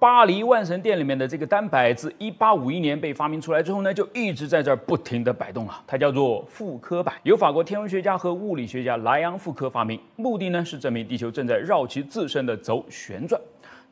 巴黎万神殿里面的这个单摆，自一八五一年被发明出来之后呢，就一直在这儿不停的摆动啊。它叫做复刻摆，由法国天文学家和物理学家莱昂·复刻发明，目的呢是证明地球正在绕其自身的轴旋转。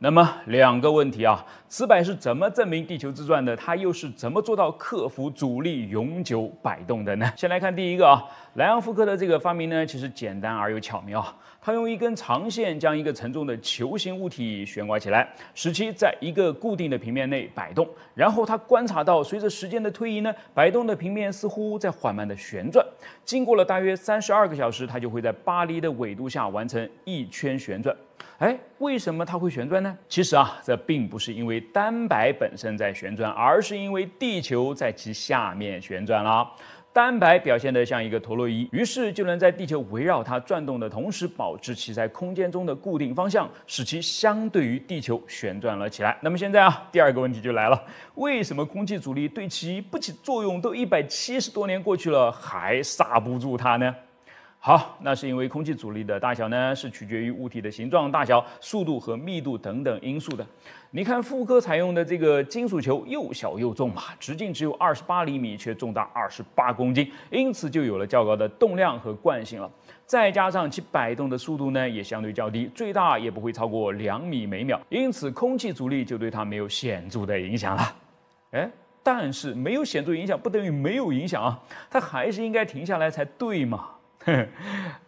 那么两个问题啊，磁摆是怎么证明地球自转的？它又是怎么做到克服阻力永久摆动的呢？先来看第一个啊，莱昂·福克的这个发明呢，其实简单而又巧妙。他用一根长线将一个沉重的球形物体悬挂起来，使其在一个固定的平面内摆动。然后他观察到，随着时间的推移呢，摆动的平面似乎在缓慢地旋转。经过了大约三十二个小时，它就会在巴黎的纬度下完成一圈旋转。哎，为什么它会旋转呢？其实啊，这并不是因为单摆本身在旋转，而是因为地球在其下面旋转了。单摆表现得像一个陀螺仪，于是就能在地球围绕它转动的同时，保持其在空间中的固定方向，使其相对于地球旋转了起来。那么现在啊，第二个问题就来了：为什么空气阻力对其不起作用？都一百七十多年过去了，还刹不住它呢？好，那是因为空气阻力的大小呢，是取决于物体的形状、大小、速度和密度等等因素的。你看，富科采用的这个金属球又小又重嘛，直径只有二十八厘米，却重达二十八公斤，因此就有了较高的动量和惯性了。再加上其摆动的速度呢，也相对较低，最大也不会超过两米每秒，因此空气阻力就对它没有显著的影响了。哎，但是没有显著影响不等于没有影响啊，它还是应该停下来才对嘛。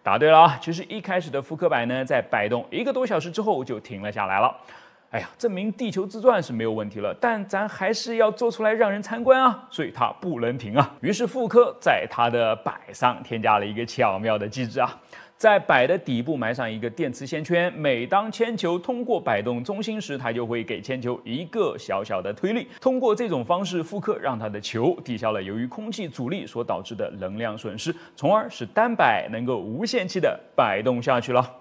答对了啊！其实一开始的复刻摆呢，在摆动一个多小时之后就停了下来了。哎呀，证明地球自转是没有问题了。但咱还是要做出来让人参观啊，所以它不能停啊。于是复刻在它的摆上添加了一个巧妙的机制啊。在摆的底部埋上一个电磁线圈，每当铅球通过摆动中心时，它就会给铅球一个小小的推力。通过这种方式复刻，让它的球抵消了由于空气阻力所导致的能量损失，从而使单摆能够无限期的摆动下去了。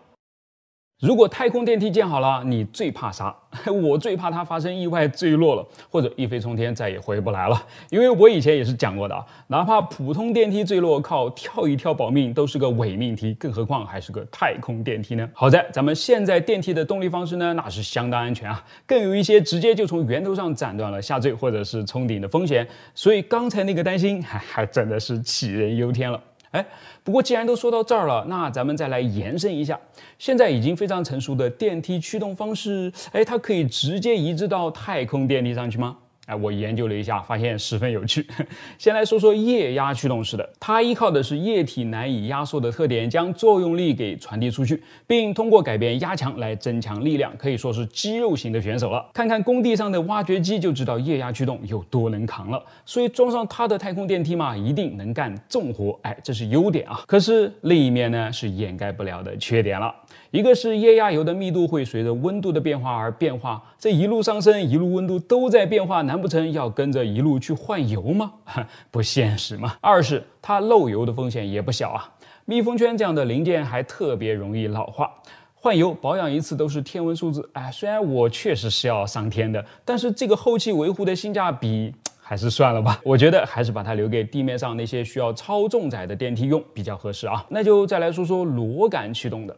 如果太空电梯建好了，你最怕啥？我最怕它发生意外坠落了，或者一飞冲天再也回不来了。因为我以前也是讲过的啊，哪怕普通电梯坠落靠跳一跳保命都是个伪命题，更何况还是个太空电梯呢？好在咱们现在电梯的动力方式呢，那是相当安全啊，更有一些直接就从源头上斩断了下坠或者是冲顶的风险，所以刚才那个担心还 还真的是杞人忧天了。哎，不过既然都说到这儿了，那咱们再来延伸一下，现在已经非常成熟的电梯驱动方式，哎，它可以直接移植到太空电梯上去吗？哎，我研究了一下，发现十分有趣。先来说说液压驱动式的，它依靠的是液体难以压缩的特点，将作用力给传递出去，并通过改变压强来增强力量，可以说是肌肉型的选手了。看看工地上的挖掘机就知道液压驱动有多能扛了。所以装上它的太空电梯嘛，一定能干重活。哎，这是优点啊。可是另一面呢，是掩盖不了的缺点了。一个是液压油的密度会随着温度的变化而变化，这一路上升，一路温度都在变化，难不成要跟着一路去换油吗？不现实嘛。二是它漏油的风险也不小啊，密封圈这样的零件还特别容易老化，换油保养一次都是天文数字。哎，虽然我确实是要上天的，但是这个后期维护的性价比 还是算了吧，我觉得还是把它留给地面上那些需要超重载的电梯用比较合适啊。那就再来说说螺杆驱动的。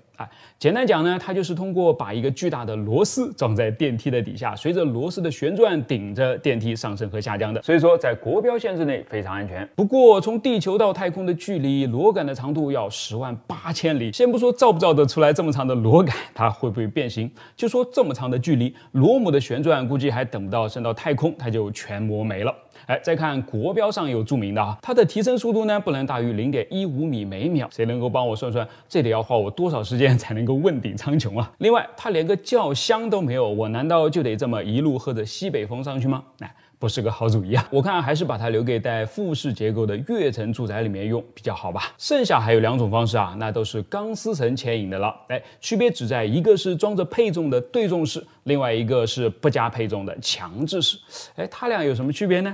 简单讲呢，它就是通过把一个巨大的螺丝装在电梯的底下，随着螺丝的旋转，顶着电梯上升和下降的。所以说，在国标限制内非常安全。不过，从地球到太空的距离，螺杆的长度要十万八千里。先不说造不造得出来这么长的螺杆，它会不会变形？就说这么长的距离，螺母的旋转估计还等不到升到太空，它就全磨没了。哎，再看国标上有注明的啊，它的提升速度呢不能大于零点一五米每秒。谁能够帮我算算，这得要花我多少时间 才能够问鼎苍穹啊？另外，它连个轿厢都没有，我难道就得这么一路喝着西北风上去吗？哎，不是个好主意啊！我看还是把它留给带复式结构的跃层住宅里面用比较好吧。剩下还有两种方式啊，那都是钢丝绳牵引的了。哎，区别只在一个是装着配重的对重式，另外一个是不加配重的强制式。哎，它俩有什么区别呢？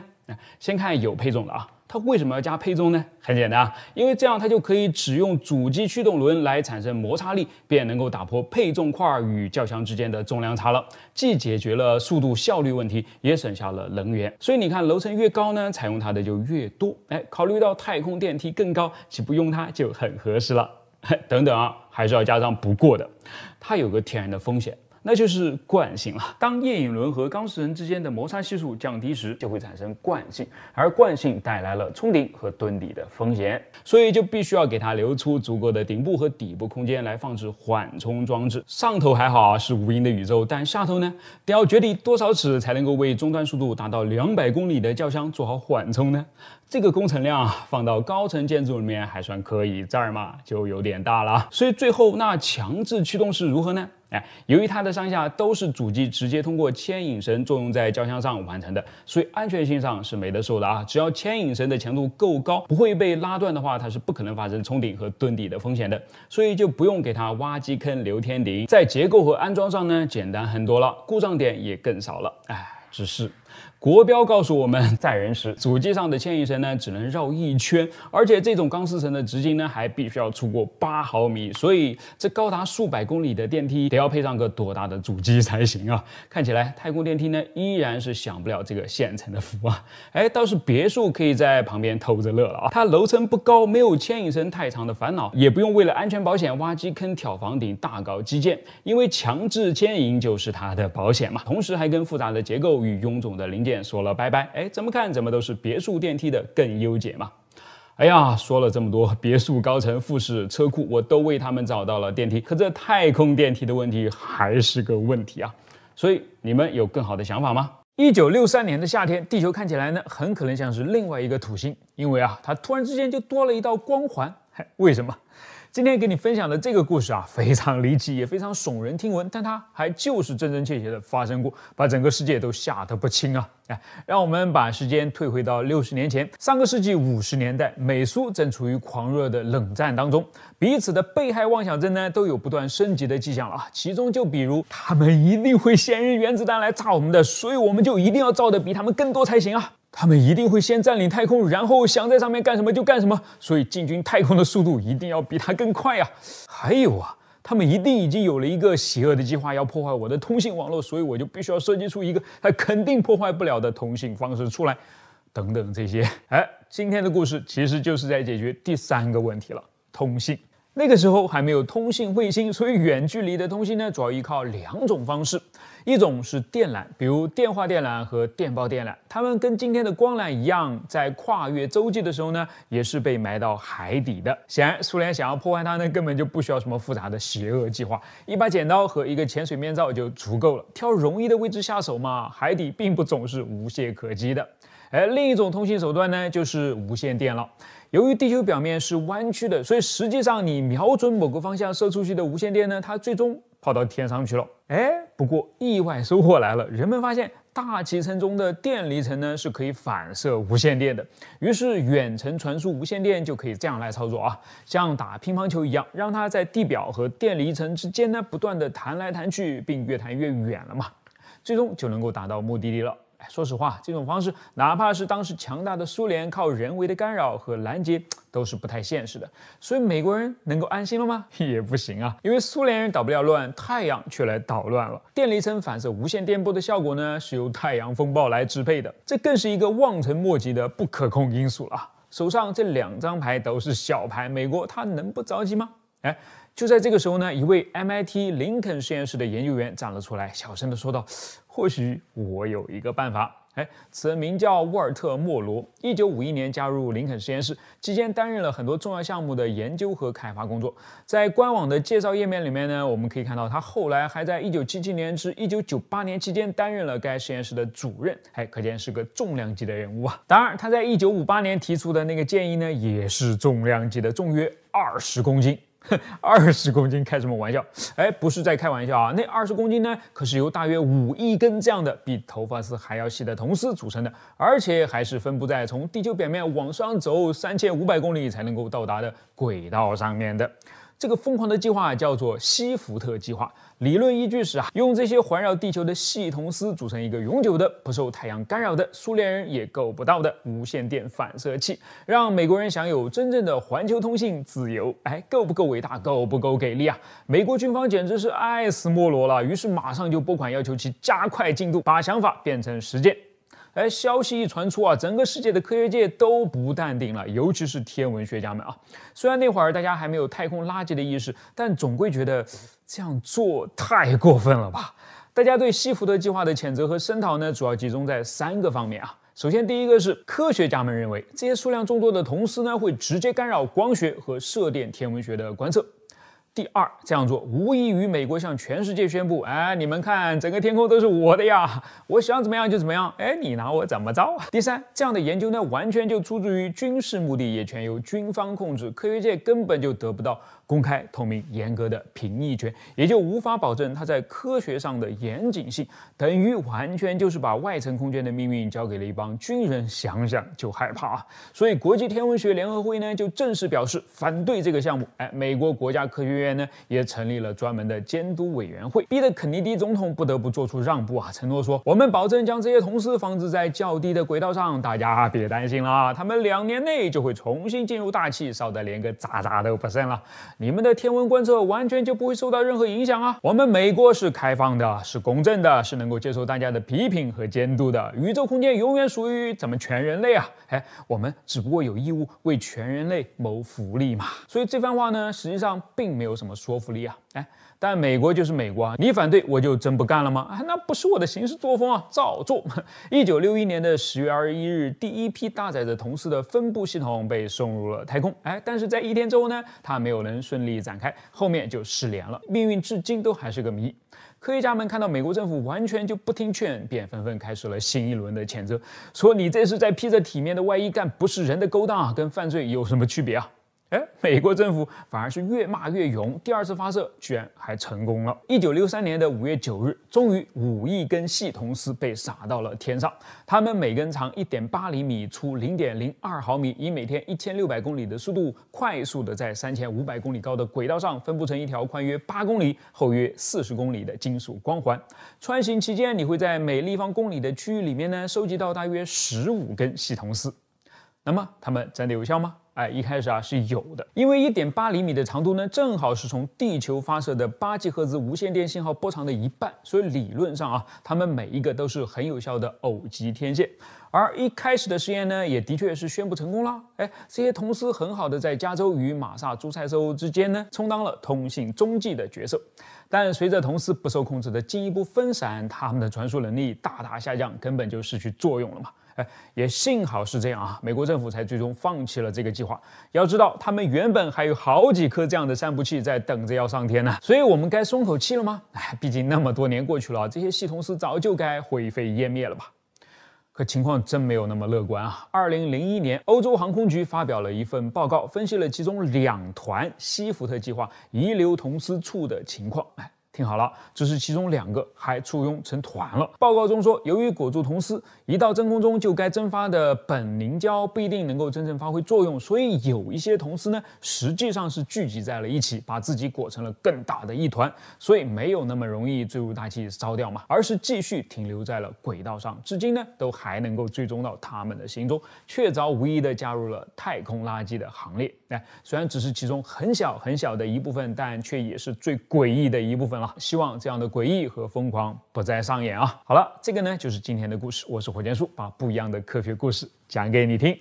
先看有配重的啊，它为什么要加配重呢？很简单，因为这样它就可以只用主机驱动轮来产生摩擦力，便能够打破配重块与轿厢之间的重量差了，既解决了速度效率问题，也省下了能源。所以你看，楼层越高呢，采用它的就越多。哎，考虑到太空电梯更高，岂不用它就很合适了？等等啊，还是要加上不过的，它有个天然的风险。那就是惯性了。当曳影轮和钢丝绳之间的摩擦系数降低时，就会产生惯性，而惯性带来了冲顶和蹲底的风险，所以就必须要给它留出足够的顶部和底部空间来放置缓冲装置。上头还好啊，是无垠的宇宙，但下头呢？得要掘底多少尺才能够为终端速度达到两百公里的轿厢做好缓冲呢？这个工程量放到高层建筑里面还算可以，这儿嘛就有点大了。所以最后那强制驱动是如何呢？哎，由于它的上下都是主机直接通过牵引绳作用在胶箱上完成的，所以安全性上是没得说的啊。只要牵引绳的强度够高，不会被拉断的话，它是不可能发生冲顶和蹲底的风险的。所以就不用给它挖基坑留天顶，在结构和安装上呢，简单很多了，故障点也更少了。哎，只是。国标告诉我们，在人时，主机上的牵引绳呢，只能绕一圈，而且这种钢丝绳的直径呢，还必须要出过八毫米。所以，这高达数百公里的电梯得要配上个多大的主机才行啊？看起来太空电梯呢，依然是享不了这个现成的福啊。哎，倒是别墅可以在旁边偷着乐了啊，它楼层不高，没有牵引绳太长的烦恼，也不用为了安全保险挖基坑、挑房顶、大搞基建，因为强制牵引就是它的保险嘛。同时还跟复杂的结构与臃肿的零件。说了拜拜，哎，怎么看怎么都是别墅电梯的更优解嘛。哎呀，说了这么多别墅、高层、复式、车库，我都为他们找到了电梯，可这太空电梯的问题还是个问题啊。所以你们有更好的想法吗？一九六三年的夏天，地球看起来呢，很可能像是另外一个土星，因为啊，它突然之间就多了一道光环，为什么？今天给你分享的这个故事啊，非常离奇，也非常耸人听闻，但它还就是真真切切的发生过，把整个世界都吓得不轻啊！哎，让我们把时间退回到六十年前，上个世纪五十年代，美苏正处于狂热的冷战当中，彼此的被害妄想症呢都有不断升级的迹象了啊！其中就比如，他们一定会先扔原子弹来炸我们的，所以我们就一定要造的比他们更多才行啊！他们一定会先占领太空，然后想在上面干什么就干什么，所以进军太空的速度一定要比他更快呀。还有啊，他们一定已经有了一个邪恶的计划要破坏我的通信网络，所以我就必须要设计出一个他肯定破坏不了的通信方式出来，等等这些。哎，今天的故事其实就是在解决第三个问题了——通信。那个时候还没有通信卫星，所以远距离的通信呢，主要依靠两种方式，一种是电缆，比如电话电缆和电报电缆，它们跟今天的光缆一样，在跨越洲际的时候呢，也是被埋到海底的。显然，苏联想要破坏它呢，根本就不需要什么复杂的邪恶计划，一把剪刀和一个潜水面罩就足够了，挑容易的位置下手嘛。海底并不总是无懈可击的。而另一种通信手段呢，就是无线电了。由于地球表面是弯曲的，所以实际上你瞄准某个方向射出去的无线电呢，它最终跑到天上去了。哎，不过意外收获来了，人们发现大气层中的电离层呢是可以反射无线电的，于是远程传输无线电就可以这样来操作啊，像打乒乓球一样，让它在地表和电离层之间呢不断的弹来弹去，并越弹越远了嘛，最终就能够达到目的地了。说实话，这种方式哪怕是当时强大的苏联靠人为的干扰和拦截都是不太现实的。所以美国人能够安心了吗？也不行啊，因为苏联人捣不了乱，太阳却来捣乱了。电离层反射无线电波的效果呢，是由太阳风暴来支配的。这更是一个望尘莫及的不可控因素了啊！手上这两张牌都是小牌，美国他能不着急吗？哎，就在这个时候呢，一位 MIT 林肯实验室的研究员站了出来，小声的说道。或许我有一个办法。哎，此人名叫沃尔特·莫罗，一九五一年加入林肯实验室，期间担任了很多重要项目的研究和开发工作。在官网的介绍页面里面呢，我们可以看到他后来还在一九七七年至一九九八年期间担任了该实验室的主任，哎，可见是个重量级的人物啊。当然，他在一九五八年提出的那个建议呢，也是重量级的，重约二十公斤。二十公斤开什么玩笑？哎，不是在开玩笑啊！那二十公斤呢？可是由大约五亿根这样的比头发丝还要细的铜丝组成的，而且还是分布在从地球表面往上走三千五百公里才能够到达的轨道上面的。这个疯狂的计划叫做西福特计划，理论依据是啊，用这些环绕地球的系铜丝组成一个永久的、不受太阳干扰的、苏联人也够不到的无线电反射器，让美国人享有真正的环球通信自由。哎，够不够伟大？够不够给力啊？美国军方简直是爱死莫罗了，于是马上就拨款要求其加快进度，把想法变成实践。哎，消息一传出啊，整个世界的科学界都不淡定了，尤其是天文学家们啊。虽然那会儿大家还没有太空垃圾的意识，但总归觉得这样做太过分了吧。大家对西福特计划的谴责和声讨呢，主要集中在三个方面啊。首先，第一个是科学家们认为这些数量众多的铜丝呢，会直接干扰光学和射电天文学的观测。第二，这样做无异于美国向全世界宣布：哎，你们看，整个天空都是我的呀，我想怎么样就怎么样。哎，你拿我怎么着？第三，这样的研究呢，完全就出自于军事目的，也全由军方控制，科学界根本就得不到。公开、透明、严格的评议权，也就无法保证它在科学上的严谨性，等于完全就是把外层空间的命运交给了一帮军人，想想就害怕啊！所以国际天文学联合会呢就正式表示反对这个项目。哎，美国国家科学院呢也成立了专门的监督委员会，逼得肯尼迪总统不得不做出让步啊，承诺说我们保证将这些铜丝放置在较低的轨道上，大家别担心了啊，们两年内就会重新进入大气，烧得连个渣渣都不剩了。你们的天文观测完全就不会受到任何影响啊！我们美国是开放的，是公正的，是能够接受大家的批评和监督的。宇宙空间永远属于咱们全人类啊！哎，我们只不过有义务为全人类谋福利嘛。所以这番话呢，实际上并没有什么说服力啊。但美国就是美国，啊，你反对我就真不干了吗？哎，那不是我的行事作风啊，照做。一九六一年的十月二十一日，第一批搭载着同事的分部系统被送入了太空。哎，但是在一天之后呢，它没有能顺利展开，后面就失联了，命运至今都还是个谜。科学家们看到美国政府完全就不听劝，便纷纷开始了新一轮的谴责，说你这是在披着体面的外衣干不是人的勾当，啊，跟犯罪有什么区别啊？哎，美国政府反而是越骂越勇，第二次发射居然还成功了。一九六三年的五月九日，终于五亿根细铜丝被撒到了天上。它们每根长一点八厘米，粗零点零二毫米，以每天一千六百公里的速度，快速的在三千五百公里高的轨道上，分布成一条宽约八公里、厚约四十公里的金属光环。穿行期间，你会在每立方公里的区域里面呢，收集到大约十五根细铜丝。那么，它们真的有效吗？哎，一开始啊是有的，因为一点八厘米的长度呢，正好是从地球发射的八 G 赫兹无线电信号波长的一半，所以理论上啊，它们每一个都是很有效的偶极天线。而一开始的实验呢，也的确是宣布成功了。哎，这些铜丝很好的在加州与马萨诸塞州之间呢，充当了通信中继的角色。但随着铜丝不受控制的进一步分散，它们的传输能力大大下降，根本就失去作用了嘛。哎，也幸好是这样啊，美国政府才最终放弃了这个计划。要知道，他们原本还有好几颗这样的散布器在等着要上天呢，所以我们该松口气了吗？哎，毕竟那么多年过去了，这些系统是早就该灰飞烟灭了吧？可情况真没有那么乐观啊！二零零一年，欧洲航空局发表了一份报告，分析了其中两团西福特计划遗留铜丝处的情况。哎。听好了，只是其中两个还簇拥成团了。报告中说，由于裹住铜丝，一到真空中就该蒸发的苯凝胶不一定能够真正发挥作用，所以有一些铜丝呢实际上是聚集在了一起，把自己裹成了更大的一团，所以没有那么容易坠入大气烧掉嘛，而是继续停留在了轨道上，至今呢都还能够追踪到它们的行踪，确凿无疑的加入了太空垃圾的行列。哎，虽然只是其中很小很小的一部分，但却也是最诡异的一部分了。希望这样的诡异和疯狂不再上演啊！好了，这个呢就是今天的故事。我是火箭叔，把不一样的科学故事讲给你听。